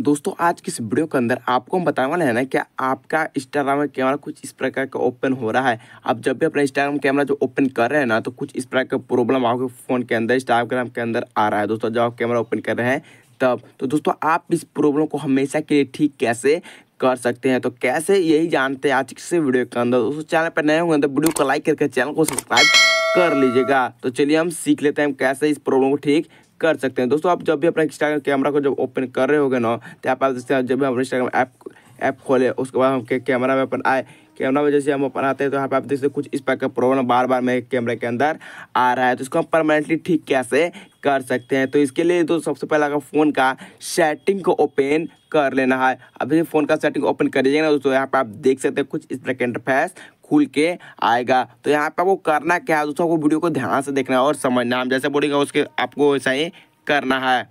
दोस्तों आज की इस वीडियो के अंदर आपको हम बताने वाले हैं ना कि आपका इंस्टाग्राम कैमरा कुछ इस प्रकार का ओपन हो रहा है आप जब भी अपना इंस्टाग्राम कैमरा जो ओपन कर रहे हैं ना तो कुछ इस प्रकार का प्रॉब्लम आपके फ़ोन के अंदर इंस्टाग्राम के अंदर आ रहा है दोस्तों जब आप कैमरा ओपन कर रहे हैं तब तो दोस्तों आप इस प्रॉब्लम को हमेशा के लिए ठीक कैसे कर सकते हैं तो कैसे यही जानते हैं आज किसी वीडियो के अंदर दोस्तों चैनल पर नए होंगे तो वीडियो को लाइक करके चैनल को सब्सक्राइब कर लीजिएगा तो चलिए हम सीख लेते हैं कैसे इस प्रॉब्लम को ठीक कर सकते हैं दोस्तों आप जब भी अपना इंस्टाग्राम कैमरा को जब ओपन कर रहे होगे ना तो आप जब भी अपने इंस्टाग्राम ऐप ऐप खोले उसके बाद हम कैमरा में अपन आए कैमरा में जैसे हम ओपन आते हैं तो यहाँ पे आप देख सकते कुछ इस प्रकार का प्रॉब्लम बार बार मेरे कैमरे के अंदर आ रहा है तो इसको हम परमानेंटली ठीक कैसे कर सकते हैं तो इसके लिए तो सबसे पहले अगर फ़ोन का सेटिंग को ओपन कर लेना है अभी फ़ोन का सेटिंग ओपन कर लीजिएगा ना दोस्तों यहाँ पर आप देख सकते हैं कुछ इस तरह का इंटरफेस खुल के आएगा तो यहाँ पे आपको करना क्या है दोस्तों आपको वीडियो को ध्यान से देखना है और समझना हम जैसे बोलेंगे उसके आपको वैसा ही करना है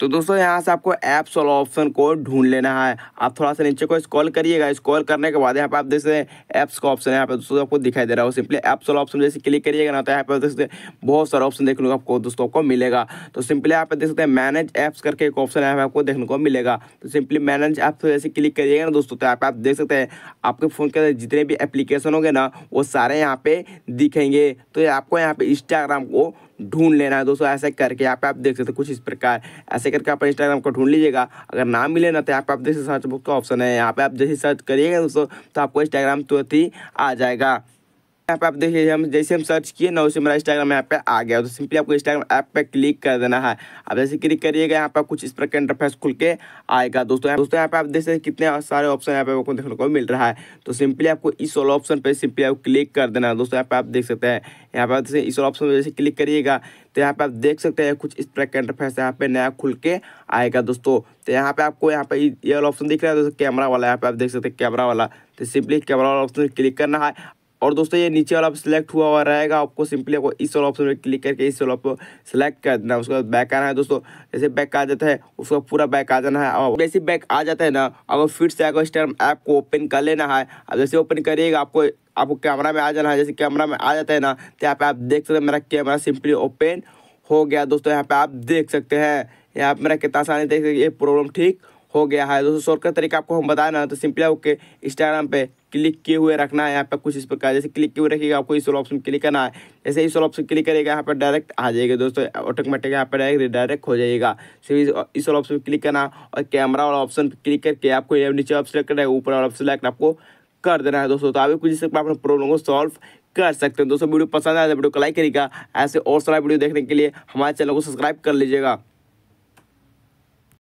तो दोस्तों यहाँ से आपको ऐप्स वाला ऑप्शन को ढूंढ लेना है आप थोड़ा सा नीचे को स्क्रॉल करिएगा स्क्रॉल करने के बाद यहाँ पे आप देख सकते हैं ऐप्स का ऑप्शन है यहाँ पे दोस्तों आपको दिखाई दे रहा है सिंपली ऐप्स वाला ऑप्शन जैसे क्लिक करिएगा ना तो यहाँ पर देख सकते हैं बहुत सारा ऑप्शन देखने को आपको दोस्तों को मिलेगा तो सिंपली यहाँ देख सकते हैं मैनेज ऐप्स करके एक ऑप्शन यहाँ पर आपको देखने को मिलेगा तो सिंपली मैनेज ऐप्स जैसे क्लिक करिएगा ना दोस्तों तो यहाँ पे आप देख सकते हैं आपके फ़ोन के अंदर जितने भी एप्लीकेशन होंगे ना वो सारे यहाँ पे दिखेंगे तो आपको यहाँ पे इंस्टाग्राम को ढूंढ लेना है दोस्तों ऐसे करके यहाँ पे आप देख सकते हो कुछ इस प्रकार ऐसे करके आप इंस्टाग्राम को ढूंढ लीजिएगा अगर ना मिले ना तो यहाँ पे आप देख सकते सर्च बुक का ऑप्शन है यहाँ पे आप जैसे सर्च करिएगा दोस्तों तो आपको इंस्टाग्राम तुरंत ही आ जाएगा यहाँ पे आप देख लीजिए हम जैसे हम सर्च किए ना उसे मेरा इंस्टाग्राम ऐप पे आ गया तो सिंपली आपको इंस्टाग्राम ऐप पे क्लिक कर देना है आप जैसे क्लिक करिएगा यहाँ पे कुछ इस प्रकार इंटरफेस खुल के आएगा दोस्तों दोस्तों यहाँ पे आप देख सकते कितने सारे ऑप्शन यहाँ पे आपको देखने को मिल रहा है तो सिंपली आपको इस वाला ऑप्शन पर सिंपली आपको क्लिक कर देना है दोस्तों यहाँ पे आप देख सकते हैं यहाँ पे जैसे इस ऑप्शन पर जैसे क्लिक करिएगा तो यहाँ पे आप देख सकते हैं कुछ इस प्रकार का इंटरफेस यहाँ पे नया खुल के आएगा दोस्तों तो यहाँ पे आपको यहाँ पे ये वाला ऑप्शन दिख रहा है दोस्तों कैमरा वाला यहाँ पे आप देख सकते हैं कैमरा वाला तो सिंपली कैमरा वाला ऑप्शन क्लिक करना है और दोस्तों ये नीचे वाला सिलेक्ट हुआ हुआ रहेगा आपको सिंपली आपको इस वाला ऑप्शन में क्लिक करके इस वाला ऑप्शन सेलेक्ट कर देना उसके बाद बैक आना है दोस्तों जैसे बैक आ जाता है उसका पूरा बैक आ जाना है और जैसे बैक आ जाता है ना अगर फिर से अगर इस टाइम ऐप को ओपन कर लेना है अब जैसे ओपन करिएगा आपको आपको कैमरा में आ जाना है जैसे कैमरा में आ जाता है ना तो यहाँ पे आप देख सकते हैं मेरा कैमरा सिंपली ओपन हो गया दोस्तों यहाँ पे आप देख सकते हैं यहाँ पे मेरा कितना आसानी देख सकते ये प्रॉब्लम ठीक हो गया है दोस्तों शॉर्ट का तरीका आपको हम ना तो सिंपली आपके इंस्टाग्राम पे क्लिक किए हुए रखना है यहाँ पर कुछ इस प्रकार जैसे क्लिक किए हुए रखिएगा आपको इस वाला ऑप्शन क्लिक करना है जैसे इस वाला ऑप्शन क्लिक करेगा यहाँ पर डायरेक्ट आ जाएगा दोस्तों ऑटोमेटिक यहाँ पर डायरेक्ट डायरेक्ट हो जाएगा सिर्फ इस वाला ऑप्शन क्लिक करना और कैमरा वाला ऑप्शन क्लिक करके आपको ये नीचे ऑप्शन सेलेक्ट करना है ऊपर वाला ऑप्शन सेलेक्ट आपको कर देना है दोस्तों तो आप कुछ इस अपने प्रॉब्लम को सॉल्व कर सकते हैं दोस्तों वीडियो पसंद आया तो वीडियो को लाइक करेगा ऐसे और सारा वीडियो देखने के लिए हमारे चैनल को सब्सक्राइब कर लीजिएगा